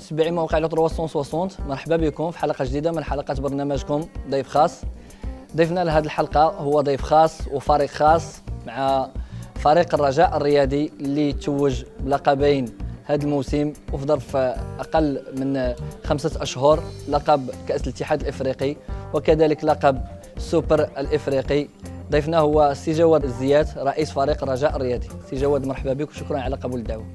متابعي موقع 360 مرحبا بكم في حلقه جديده من حلقات برنامجكم ضيف خاص ضيفنا لهذه الحلقه هو ضيف خاص وفريق خاص مع فريق الرجاء الرياضي اللي توج بلقبين هذا الموسم وفي ظرف اقل من خمسه اشهر لقب كاس الاتحاد الافريقي وكذلك لقب سوبر الافريقي ضيفنا هو سي جواد الزيات رئيس فريق الرجاء الرياضي سي جواد مرحبا بك وشكرا على قبول الدعوه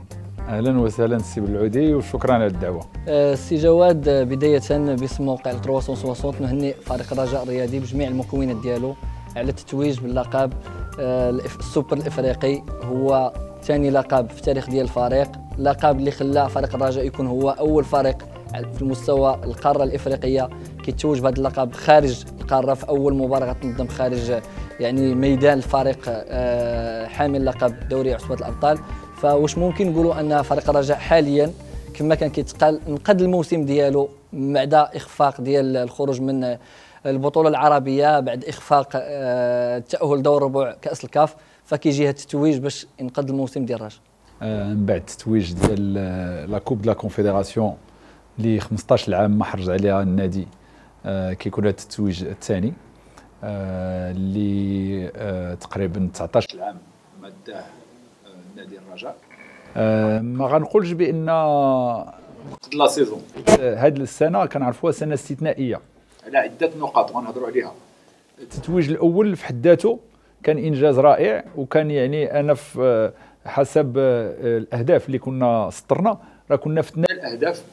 اهلا وسهلا السي بالعودي وشكرا على الدعوه السي أه، جواد بدايه باسم موقع 360 نهني فريق الرجاء الرياضي بجميع المكونات ديالو على التتويج باللقب أه، السوبر الافريقي هو ثاني لقب في تاريخ ديال الفريق لقب اللي خلى فريق الرجاء يكون هو اول فريق في المستوى القاره الافريقيه كيتوج بهذا اللقب خارج القاره في اول مباراه غتنظم خارج يعني ميدان الفريق أه، حامل لقب دوري عصبه الابطال فواش ممكن نقولوا ان فريق الرجاء حاليا كما كان كيتقال نقد الموسم ديالو بعد اخفاق ديال الخروج من البطوله العربيه بعد اخفاق التاهل آه، دور ربع كاس الكاف فكيجي هذا التتويج باش ينقذ الموسم ديال الرجاء آه، من بعد التتويج ديال آه، لا كوب دو لا كونفدراسيون اللي 15 عام ما حرج عليها النادي كيكون هذا التتويج الثاني اللي تقريبا 19 عام ما داه نادي الرجاء أه ما غنقولش بان قد لا سيزون هذه السنه كنعرفوها سنه استثنائيه على عده نقاط غنهضروا عليها التتويج الاول في حد ذاته كان انجاز رائع وكان يعني انا في حسب آه، الاهداف اللي كنا سطرنا راه كنا فتنا الاهداف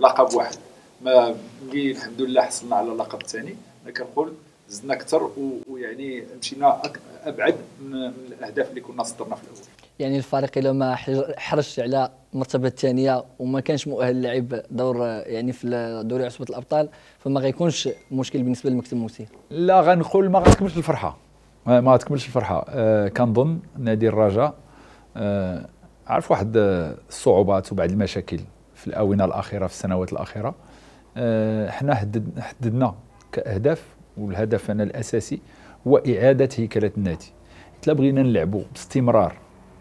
بلقب واحد ما ملي الحمد لله حصلنا على اللقب الثاني انا كنقول زدنا اكثر ويعني مشينا ابعد من الاهداف اللي كنا سطرنا في الاول يعني الفريق الا ما حرش على المرتبه الثانيه وما كانش مؤهل لعب دور يعني في دوري عصبه الابطال فما غيكونش مشكل بالنسبه للمكتب الموسي لا غنقول ما غتكملش الفرحه ما غتكملش الفرحه أه كنظن نادي الرجاء أه عارف واحد آه، الصعوبات وبعض المشاكل في الاونه الاخيره في السنوات الاخيره أه حنا حدد حددنا كاهداف والهدف انا الاساسي هو اعاده هيكله النادي حيت بغينا نلعبوا باستمرار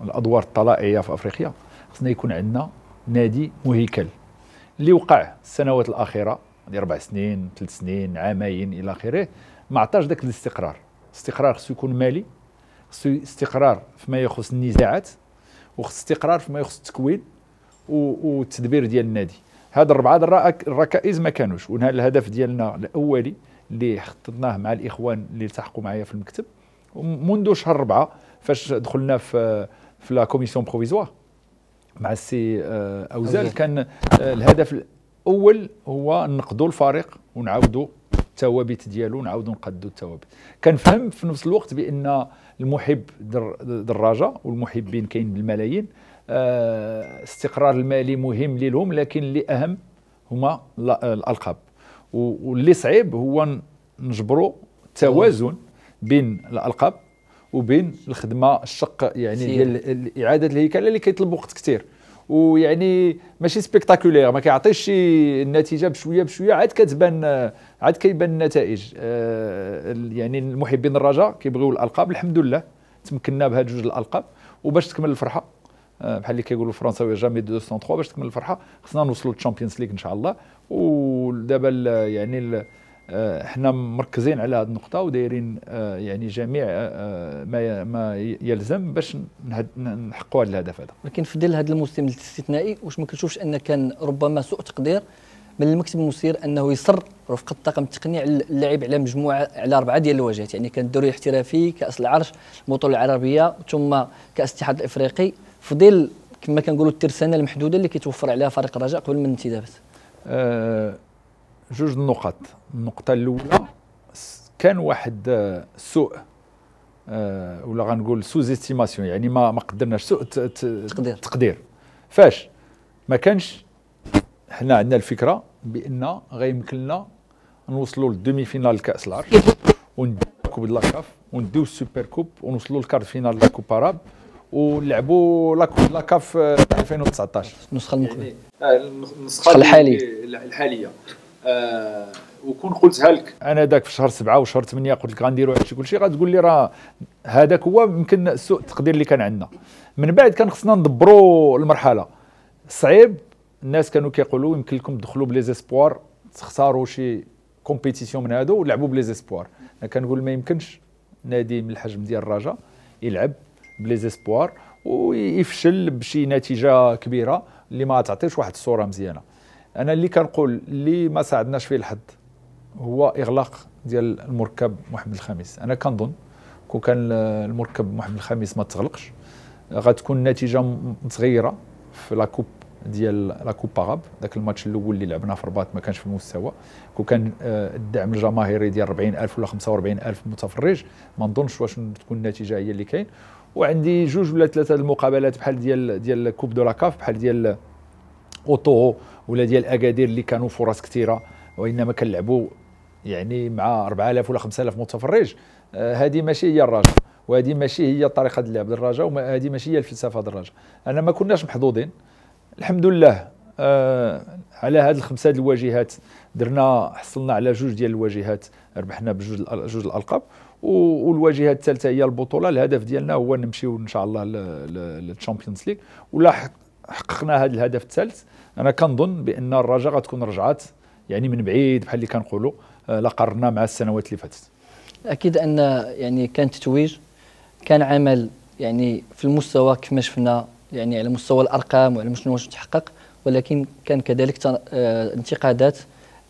الادوار الطلائعيه في افريقيا خصنا يكون عندنا نادي مهيكل اللي وقع السنوات الاخيره هذه يعني اربع سنين ثلاث سنين عامين الى اخره ما عطاش ذاك الاستقرار استقرار خصو يكون مالي خصو استقرار فيما يخص النزاعات وخص استقرار فيما يخص التكوين والتدبير ديال النادي هاد الربعه الركائز ما كانوش الهدف ديالنا الاولي اللي خططناه مع الاخوان اللي التحقوا معايا في المكتب منذ شهر اربعه فاش دخلنا في في لا كوميسيون بروفيزوار مع السي آه، اوزال كان آه، الهدف الاول هو نقضوا الفريق ونعاودوا الثوابت ديالو نعاودوا نقدوا الثوابت كنفهم في نفس الوقت بان المحب الرجاء والمحبين كاين بالملايين آه، استقرار المالي مهم لهم لكن اللي اهم هما الالقاب واللي صعيب هو نجبروا التوازن بين الالقاب وبين الخدمه الشق يعني ديال اعاده الهيكله اللي كيطلب وقت كثير ويعني ماشي سبيكتاكولير ما كيعطيش شي النتيجه بشويه بشويه عاد كتبان عاد كيبان النتائج آه يعني المحبين الرجاء كيبغيو الالقاب الحمد لله تمكنا بهاد جوج الالقاب وباش تكمل الفرحه آه بحال اللي كيقولوا الفرنساوي جامي 203 باش تكمل الفرحه خصنا نوصلوا للشامبيونز ليغ ان شاء الله ودابا يعني احنا آه، مركزين على هذه النقطه ودايرين آه، يعني جميع آه، ما ما يلزم باش نحققوا هذا الهدف هذا لكن في ظل هذا الموسم الاستثنائي واش ما كتشوفش ان كان ربما سوء تقدير من المكتب المسير انه يصر رفقه الطاقم التقني على اللعب على مجموعه على اربعه ديال الواجهات يعني كان الدوري الاحترافي كاس العرش البطوله العربيه ثم كاس الاتحاد الافريقي في ظل كما كنقولوا الترسانه المحدوده اللي كيتوفر عليها فريق الرجاء قبل من الانتدابات أه جوج نقط النقطه الاولى كان واحد آه، سوء أه ولا غنقول سوز استيماسيون يعني ما ما قدرناش سوء تقدير تقدير فاش ما كانش حنا عندنا الفكره بان غيمكن لنا نوصلوا للدومي فينال كاس العرش ونديو كوب لا كاف ونديو السوبر كوب ونوصلوا للكارت فينال لاكوب كوب عرب ولعبوا لا كوب لا كاف 2019 آه، النسخه المقبله يعني، آه، النسخه الحاليه الحاليه آه، وكون قلتها لك انا ذاك في شهر سبعه وشهر ثمانيه قلت لك غنديروا هادشي شيء غتقول لي راه هذاك هو يمكن سوء التقدير اللي كان عندنا من بعد كان خصنا ندبروا المرحله صعيب الناس كانوا كيقولوا يمكن لكم تدخلوا بلي زيسبوار تختاروا شي كومبيتيسيون من هادو ولعبوا بلي زيسبوار انا كنقول ما يمكنش نادي من الحجم ديال الرجاء يلعب بلي زيسبوار ويفشل بشي نتيجه كبيره اللي ما تعطيش واحد الصوره مزيانه انا اللي كنقول اللي ما ساعدناش فيه الحد هو اغلاق ديال المركب محمد الخامس انا كنظن كون كان المركب محمد الخامس ما تغلقش غتكون النتيجه متغيره في لا كوب ديال لا كوب اغاب ذاك الماتش الاول اللي لعبناه في الرباط ما كانش في المستوى كون كان آه، الدعم الجماهيري ديال 40000 ولا 45000 متفرج ما نظنش واش تكون النتيجه هي اللي كاين وعندي جوج ولا ثلاثه المقابلات بحال ديال ديال كوب دو لا كاف بحال ديال آه، اوتو ولا ديال اكادير اللي كانوا فرص كثيره وانما كنلعبوا يعني مع 4000 ولا 5000 متفرج آه، هذه ماشي هي الرجاء وهذه ماشي هي طريقه اللعب ديال الرجاء وهذه ماشي هي الفلسفه ديال الرجاء انا ما كناش محظوظين الحمد لله آه على هاد الخمسه ديال الواجهات درنا حصلنا على جوج ديال الواجهات ربحنا بجوج جوج الالقاب والواجهه الثالثه هي البطوله الهدف ديالنا هو نمشيو ان شاء الله للتشامبيونز ليغ ولاحق حققنا هذا الهدف الثالث انا كنظن بان الرجاء غتكون رجعات يعني من بعيد بحال اللي كنقولوا آه، لقرنا مع السنوات اللي فاتت اكيد ان يعني كان تتويج كان عمل يعني في المستوى كما شفنا يعني على مستوى الارقام وعلى شنو واش تحقق ولكن كان كذلك آه، انتقادات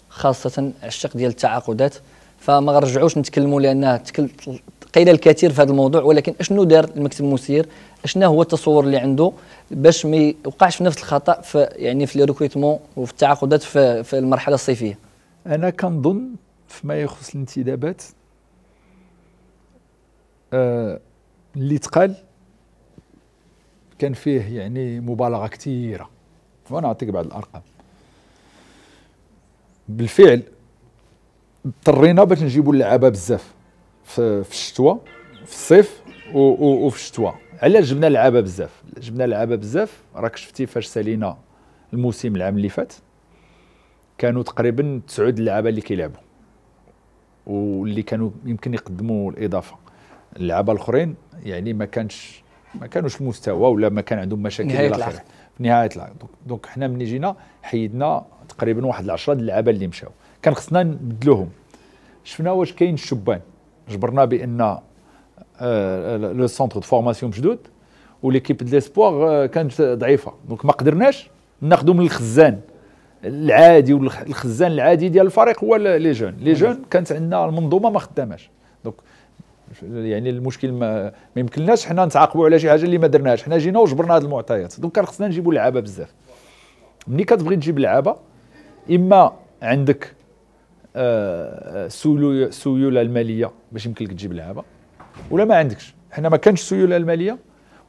خاصه على الشق ديال التعاقدات فما غنرجعوش نتكلموا لان قيل الكثير في هذا الموضوع ولكن اشنو دار المكتب المسير اشنو هو التصور اللي عنده باش ما يوقعش في نفس الخطا في يعني في لي ريكروتمون وفي التعاقدات في, في المرحله الصيفيه انا كنظن فيما يخص الانتدابات آه اللي تقال كان فيه يعني مبالغه كثيره وانا اعطيك بعض الارقام بالفعل اضطرينا باش نجيبوا اللعابه بزاف في, في الشتوى في الصيف وفي الشتوى علاش جبنا لعابه بزاف جبنا لعابه بزاف راك شفتي فاش سالينا الموسم العام اللي فات كانوا تقريبا تسعود اللعابه اللي كيلعبوا واللي كانوا يمكن يقدموا الاضافه اللعابه الاخرين يعني ما كانش ما كانوش المستوى ولا ما كان عندهم مشاكل نهايه العقد في نهايه العقد دونك حنا ملي جينا حيدنا تقريبا واحد العشرة د اللعابه اللي مشاو كان خصنا نبدلوهم شفنا واش كاين الشبان جبرنا بان آه، لو سونتر دو فورماسيون مشدود وليكيب دو ليسبوار آه، كانت ضعيفه دونك ما قدرناش ناخذوا من الخزان العادي والخزان العادي ديال الفريق هو لي جون لي جون كانت عندنا المنظومه ما خداماش دونك يعني المشكل ما, ما يمكنناش حنا نتعاقبوا على شي حاجه اللي ما درناهاش حنا جينا وجبرنا هذه المعطيات دونك كان خصنا نجيبوا لعابه بزاف ملي كتبغي تجيب لعابه اما عندك آه، آه، سيوله الماليه باش يمكن لك تجيب لعبه ولا ما عندكش حنا ما كانش سيوله الماليه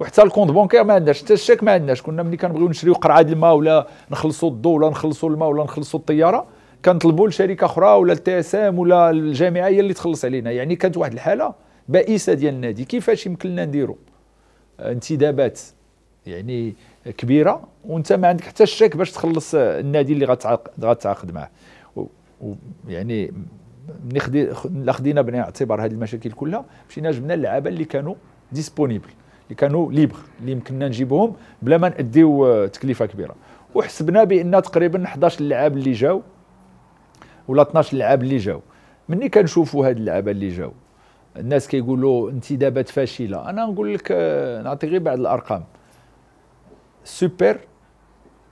وحتى الكونت بونكير ما عندناش حتى الشيك ما عندناش كنا ملي كنبغيو نشريو قرعه الماء ولا نخلصوا الضو ولا نخلصوا الماء ولا نخلصوا الطياره كنطلبوا لشركه اخرى ولا التي اس ام ولا الجامعه هي اللي تخلص علينا يعني كانت واحد الحاله بائسه ديال النادي كيفاش يمكن لنا نديروا آه، انتدابات يعني كبيره وانت ما عندك حتى الشيك باش تخلص النادي اللي غتعاقد معاه ويعني ملي خدينا خدينا اعتبار هذه المشاكل كلها مشينا جبنا اللعابه اللي كانوا ديسبونيبل اللي كانوا ليبر اللي يمكننا نجيبهم بلا ما ناديو آه، تكلفه كبيره وحسبنا بان تقريبا 11 اللعاب اللي جاو ولا 12 اللعاب اللي جاو ملي كنشوفوا هاد اللعابه اللي جاو الناس كيقولوا انتدابات فاشله انا نقول لك آه، نعطي غير بعض الارقام سوبر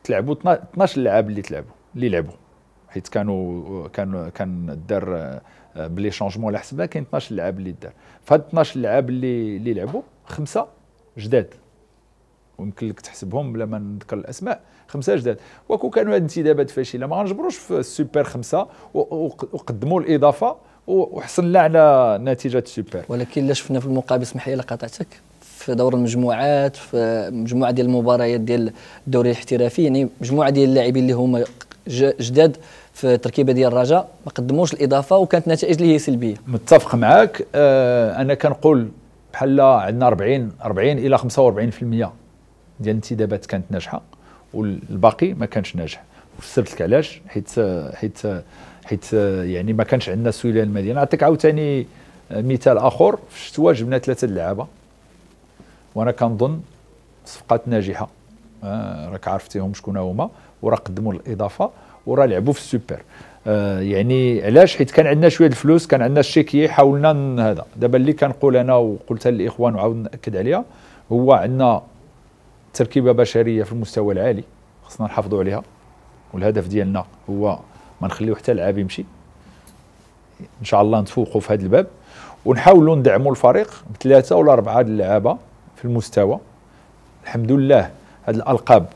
تلعبوا 12 اللعاب اللي تلعبوا اللي لعبوا حيت كانوا كان كان دار آه، بلي شونجمون على حسبها كاين 12 لعاب اللي دار فهاد 12 لعاب اللي اللي لعبوا خمسه جداد ويمكن لك تحسبهم بلا ما نذكر الاسماء خمسه جداد وكون كانوا هاد الانتدابات فاشله ما غنجبروش في السوبر خمسه وقدموا الاضافه وحصلنا على نتيجه السوبر ولكن لا شفنا في المقابل اسمح لي قطعتك في دور المجموعات في مجموعه ديال المباريات ديال الدوري الاحترافي يعني مجموعه ديال اللاعبين اللي هما جداد في التركيبه ديال الرجاء ما قدموش الاضافه وكانت النتائج اللي هي سلبيه متفق معاك آه انا كنقول بحال عندنا 40 40 الى 45% ديال الانتدابات كانت ناجحه والباقي ما كانش ناجح وفسرت لك علاش حيت حيت حيت يعني ما كانش عندنا سويله المدينه نعطيك عاوتاني آه، مثال اخر في الشتوى جبنا ثلاثه اللعابه وانا كنظن صفقات ناجحه آه راك عرفتيهم شكون هما وراه قدموا الاضافه وراه لعبوا في السوبر آه يعني علاش حيت كان عندنا شويه الفلوس كان عندنا الشيكي إيه، حاولنا هذا دابا اللي كنقول انا وقلتها للاخوان وعاود ناكد عليها هو عندنا تركيبه بشريه في المستوى العالي خصنا نحافظوا عليها والهدف ديالنا هو ما نخليو حتى لعاب يمشي ان شاء الله نتفوقوا في هذا الباب ونحاولوا ندعموا الفريق بثلاثه ولا اربعه اللعابه في المستوى الحمد لله هذه الالقاب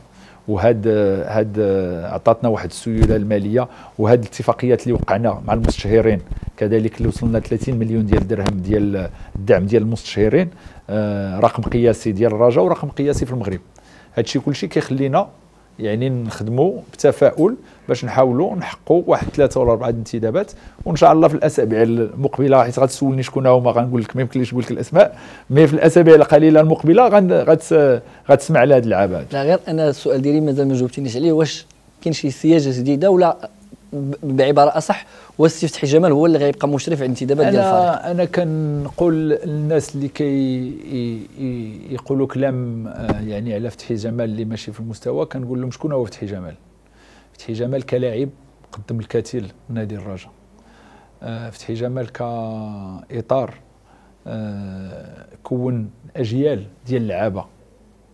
وهاد هاد عطاتنا واحد السيوله الماليه وهاد الاتفاقيات اللي وقعنا مع المستشهرين كذلك اللي وصلنا 30 مليون ديال درهم ديال الدعم ديال المستشهرين آه، رقم قياسي ديال الرجاء ورقم قياسي في المغرب هادشي كلشي كيخلينا يعني نخدموا بتفاؤل باش نحاولوا نحققوا واحد ثلاثه ولا اربعه الانتدابات وان شاء الله في الاسابيع المقبله حيت غتسولني شكون هما غنقول لك ما يمكنليش نقول لك الاسماء مي في الاسابيع القليله المقبله غتسمع غت على هذه اللعابات لا غير انا السؤال ديالي مازال ما جاوبتينيش عليه واش كاين شي سياجه جديده ولا بعباره اصح تحي جمال هو اللي غيبقى مشرف على الانتدابات ديال الفريق انا كنقول للناس اللي كي يقولوا كلام آه، يعني على فتحي جمال اللي ماشي في المستوى كنقول لهم شكون هو فتحي جمال فتحي جمال كلاعب قدم الكثير لنادي الرجاء آه، فتحي جمال كاطار آه، كون اجيال ديال اللعابه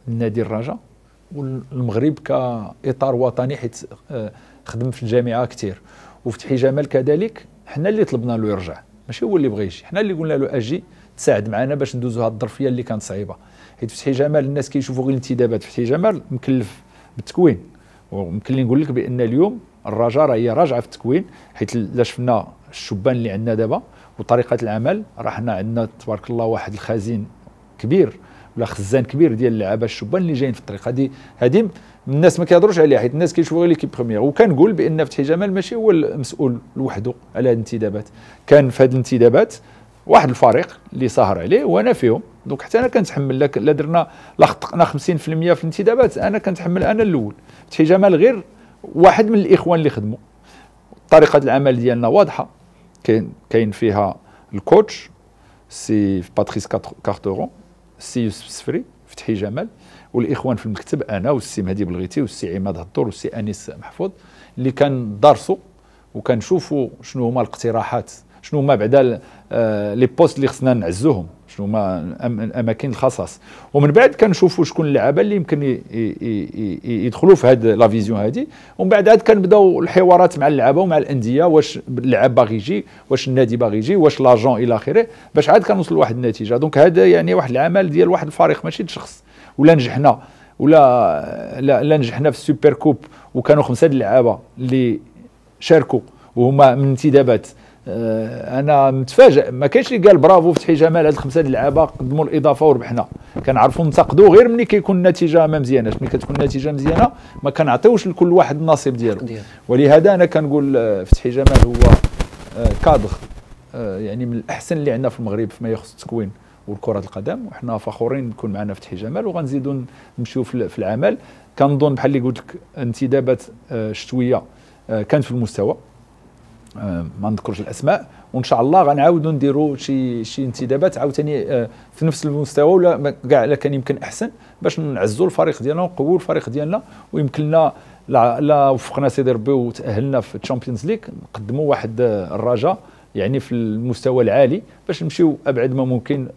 لنادي الرجاء والمغرب كاطار وطني حيت خدم في الجامعه كثير وفتحي جمال كذلك حنا اللي طلبنا له يرجع ماشي هو اللي بغى يجي حنا اللي قلنا له اجي تساعد معنا باش ندوزو هاد الظرفيه اللي كانت صعيبه حيت فتحي جمال الناس كيشوفوا غير الانتدابات فتحي جمال مكلف بالتكوين ويمكن لي نقول لك بان اليوم الرجاء راه هي راجعه في التكوين حيت لا شفنا الشبان اللي عندنا دابا وطريقه العمل راه حنا عندنا تبارك الله واحد الخزين كبير ولا خزان كبير ديال اللعابه الشبان اللي جايين في الطريق هذه هذه الناس ما كيهضروش عليها حيت الناس غير ليكيب بريمير وكنقول بان فتحي جمال ماشي هو المسؤول لوحده على هذه الانتدابات كان في هذه الانتدابات واحد الفريق اللي ساهر عليه وانا فيهم دونك حتى انا كنتحمل لك لا درنا لا خطقنا 50% في الانتدابات انا كنتحمل انا الاول فتحي جمال غير واحد من الاخوان اللي خدموا طريقه العمل ديالنا واضحه كاين كاين فيها الكوتش سي باتريس كارتورون السي يوسف السفري فتحي جمال والاخوان في المكتب انا والسي مهدي بلغيتي والسي عماد هدور والسي انيس محفوظ اللي كان دارسوا وكنشوفوا شنو هما الاقتراحات شنو هما بعدا آه، لي بوست اللي خصنا نعزوهم شنو هما الاماكن الخصاص ومن بعد كنشوفوا شكون اللعابه اللي يمكن يدخلوا في هذه لا فيزيون هذه ومن بعد عاد كنبداو الحوارات مع اللعابه ومع الانديه واش اللعاب باغي يجي واش النادي باغي يجي واش لاجون الى اخره باش عاد كنوصلوا لواحد النتيجه دونك هذا يعني واحد العمل ديال واحد الفريق ماشي شخص ولا نجحنا ولا لا, لا نجحنا في السوبر كوب وكانوا خمسه اللعابه اللي شاركوا وهما من انتدابات آه، انا متفاجئ ما كاينش اللي قال برافو فتحي جمال هاد الخمسه اللعابه قدموا الاضافه وربحنا كنعرفوا ننتقدوا غير ملي كيكون النتيجه ما مزياناش ملي كتكون النتيجه مزيانه ما كنعطيوش لكل واحد النصيب ديالو ولهذا انا كنقول آه، فتحي جمال هو آه، كادر يعني من الاحسن اللي عندنا في المغرب فيما يخص التكوين والكرة القدم وحنا فخورين نكون معنا فتحي جمال وغنزيدوا نمشيو في العمل كنظن بحال اللي قلت لك انتدابات الشتويه كانت في المستوى آه، ما نذكرش الاسماء وان شاء الله غنعاودوا نديروا شي شي انتدابات عاوتاني آه، في نفس المستوى ولا كاع الا كان يمكن احسن باش نعزوا الفريق ديالنا ونقووا الفريق ديالنا ويمكن لنا لا, لا وفقنا سيدي ربي وتاهلنا في الشامبيونز ليغ نقدموا واحد آه، الرجاء يعني في المستوى العالي باش نمشيو ابعد ما ممكن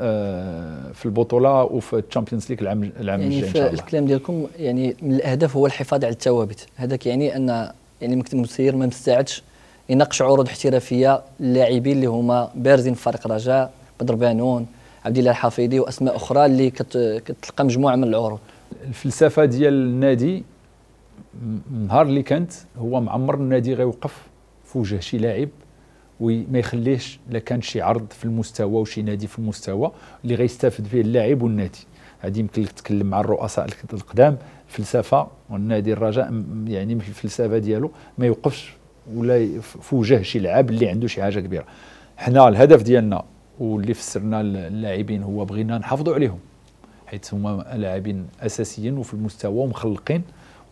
في البطوله وفي الشامبيونز ليغ العام العام يعني الجاي ان شاء الله الكلام ديالكم يعني من الاهداف هو الحفاظ على الثوابت هذاك يعني ان يعني المكتب المسير ما مستعدش يناقش عروض احترافيه للاعبين اللي هما بارزين في فريق رجاء بدر بانون عبد الله الحفيظي واسماء اخرى اللي كتلقى مجموعه من العروض الفلسفه ديال النادي النهار اللي كانت هو معمر النادي غيوقف في وجه شي لاعب وما يخليهش لا كان شي عرض في المستوى وشي نادي في المستوى اللي غيستافد به اللاعب والنادي هذه يمكن لك تتكلم مع الرؤساء القدام الفلسفه والنادي الرجاء يعني في الفلسفه ديالو ما يوقفش ولا في وجه شي لعاب اللي عنده شي حاجه كبيره حنا الهدف ديالنا واللي فسرنا اللاعبين هو بغينا نحافظوا عليهم حيت هما لاعبين اساسيين وفي المستوى ومخلقين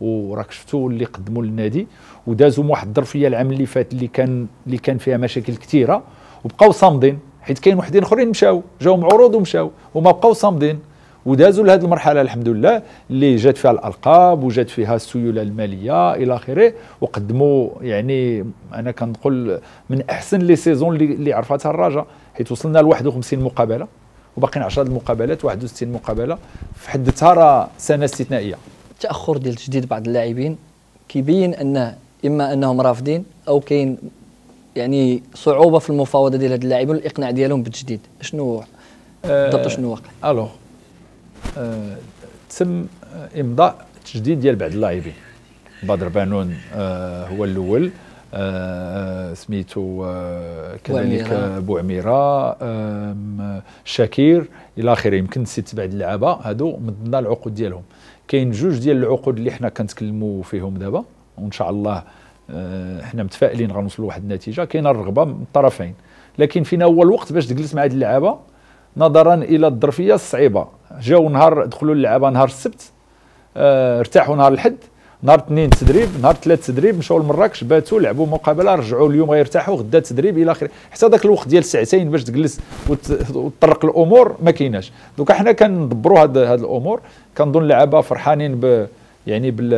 وراك شفتوا اللي قدموا للنادي ودازوا واحد الظرفيه العام اللي فات اللي كان اللي كان فيها مشاكل كثيره وبقاو صامدين حيت كاين وحدين اخرين مشاو جاهم عروض ومشاو وما بقاو صامدين ودازوا لهذه المرحله الحمد لله اللي جات فيها الالقاب وجات فيها السيوله الماليه الى اخره وقدموا يعني انا كنقول من احسن لي سيزون اللي عرفتها الرجاء حيت وصلنا ل 51 مقابله وباقيين 10 المقابلات 61 مقابله في حد ذاتها راه سنه استثنائيه التاخر ديال تجديد بعض اللاعبين كيبين انه اما انهم رافضين او كاين يعني صعوبه في المفاوضه ديال هاد اللاعبين والاقناع ديالهم بالتجديد شنو آه، بالضبط شنو واقع الوغ آه، تم امضاء تجديد ديال بعض اللاعبين بدر بانون آه، هو الاول آه، سميتو كذلك بوعميره شاكير الى اخره يمكن نسيت بعض اللعابه هادو من ضمن العقود ديالهم كاين جوج ديال العقود اللي حنا كنتكلموا فيهم دابا وان شاء الله حنا متفائلين غنوصلوا لواحد النتيجه كاينه الرغبه من الطرفين لكن فينا هو الوقت باش تجلس مع هاد اللعابه نظرا الى الظرفيه الصعيبه جاو نهار دخلوا اللعبه نهار السبت اه ارتاحوا نهار الحد نهار اثنين تدريب نهار ثلاث تدريب مشاو لمراكش باتوا لعبوا مقابله رجعوا اليوم غيرتاحوا غدا تدريب الى اخره حتى ذاك الوقت ديال ساعتين باش تجلس وتطرق الامور ما كايناش دوكا حنا كندبروا هاد هاد الامور كنظن اللعابه فرحانين ب يعني بال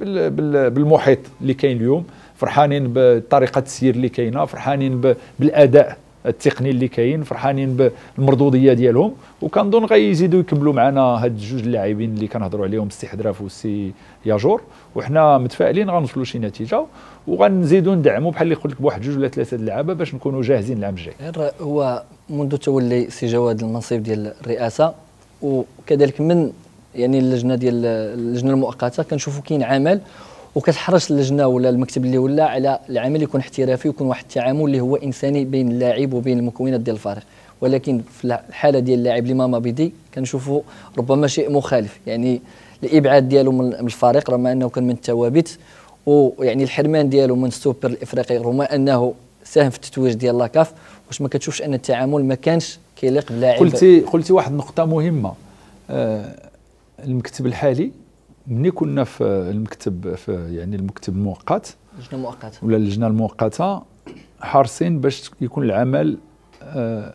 بال بال بالمحيط اللي كاين اليوم فرحانين بطريقه السير اللي كاينه فرحانين بالاداء التقني اللي كاين فرحانين بالمردوديه ديالهم وكنظن غيزيدوا يكملوا معنا هاد جوج اللاعبين اللي كنهضروا عليهم السي حدراف والسي ياجور وحنا متفائلين غنوصلوا شي نتيجه وغنزيدوا ندعموا بحال اللي قلت لك بواحد جوج ولا ثلاثه اللعابه باش نكونوا جاهزين العام الجاي هو منذ تولي سي جواد المنصب ديال الرئاسه وكذلك من يعني اللجنه ديال اللجنه المؤقته كنشوفوا كاين عمل وكتحرص اللجنه ولا المكتب اللي ولا على العمل يكون احترافي ويكون واحد التعامل اللي هو انساني بين اللاعب وبين المكونات ديال الفريق ولكن في الحاله ديال اللاعب اللي ما بدي كنشوفوا ربما شيء مخالف يعني الابعاد ديالو من الفريق رغم انه كان من الثوابت ويعني الحرمان ديالو من السوبر الافريقي رغم انه ساهم في التتويج ديال لاكاف واش ما كتشوفش ان التعامل ما كانش كيليق بلاعب قلتي قلتي واحد النقطه مهمه آه المكتب الحالي ملي كنا في المكتب في يعني المكتب المؤقت اللجنه المؤقته ولا اللجنه المؤقته حارسين باش يكون العمل آه،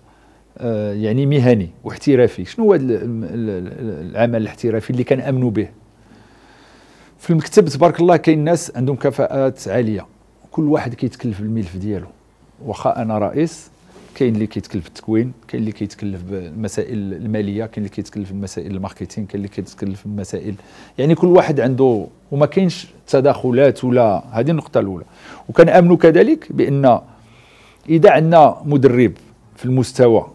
آه، يعني مهني واحترافي شنو هو العمل الاحترافي اللي كنامنوا به في المكتب تبارك الله كاين ناس عندهم كفاءات عاليه كل واحد كيتكلف بالملف ديالو واخا انا رئيس كاين اللي كيتكلف التكوين كاين اللي كيتكلف بالمسائل الماليه كاين اللي كيتكلف بالمسائل الماركتينغ كاين اللي كيتكلف بالمسائل يعني كل واحد عنده وما كاينش تداخلات ولا هذه النقطه الاولى وكنامنوا كذلك بان اذا عندنا مدرب في المستوى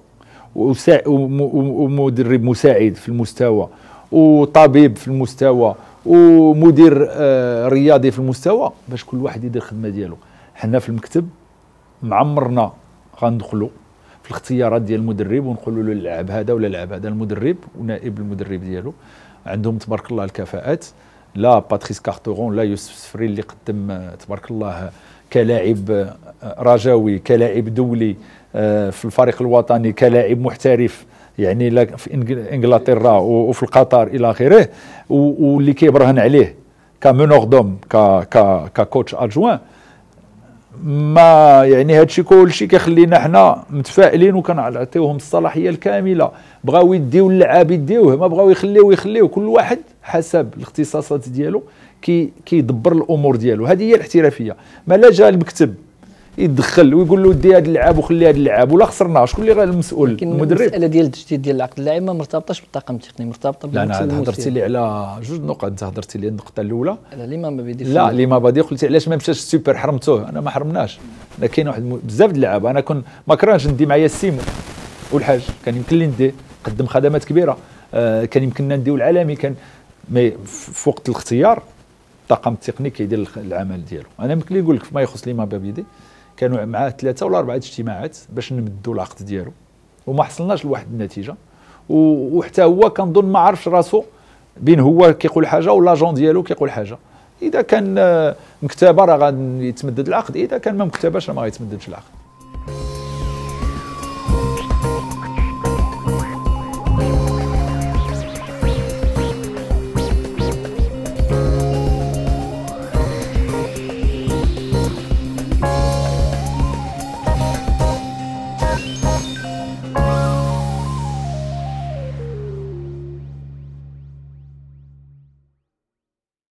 ومدرب مساعد في المستوى وطبيب في المستوى ومدير آه، رياضي في المستوى باش كل واحد يدير الخدمه ديالو حنا في المكتب معمرنا غندخلوا في الاختيارات ديال المدرب ونقولوا له العب هذا ولا العب هذا المدرب ونائب المدرب ديالو عندهم تبارك الله الكفاءات لا باتريس كارتورون لا يوسف سفري اللي قدم آه، تبارك الله آه، كلاعب آه، رجاوي كلاعب دولي في الفريق الوطني كلاعب محترف يعني في انجلترا وفي القطر الى اخره واللي كيبرهن عليه كمنوغ دوم ككوتش ادجوان ما يعني هادشي كلشي كيخلينا حنا متفائلين وكنعطيوهم الصلاحيه الكامله بغاو يديو اللعاب يديوه ما بغاو يخليو يخليو كل واحد حسب الاختصاصات ديالو كي كيدبر الامور ديالو هذه هي الاحترافيه ما لا جا المكتب يدخل ويقول له دي هذا اللعاب وخلي هذا اللعاب ولا خسرنا شكون اللي المسؤول المدرب المساله ديال التجديد ديال العقد اللاعب ما مرتبطاش بالطاقم التقني مرتبطه لا انا هضرتي لي على جوج نقط انت هضرتي لي النقطه الاولى لا لي ما بادي لا لي ما بادي قلتي علاش ما مشاش السوبر حرمتوه انا ما حرمناش انا كاين واحد بزاف د اللعاب انا كنت ما كرهتش ندي معايا السيمو والحاج كان يمكن لي ندي قدم خدمات كبيره آه كان لنا نديو العالمي كان مي في وقت الاختيار الطاقم التقني كيدير العمل ديالو انا يمكن لي نقول لك فيما يخص لي ما بابيدي كانوا معاه ثلاثه ولا اربعه اجتماعات باش نمدوا العقد ديالو وما حصلناش لواحد النتيجه وحتى هو كنظن ما عرفش راسو بين هو كيقول حاجه ولاجون ديالو كيقول حاجه اذا كان مكتبه راه غادي يتمدد العقد اذا كان ما مكتباش راه ما غيتمددش العقد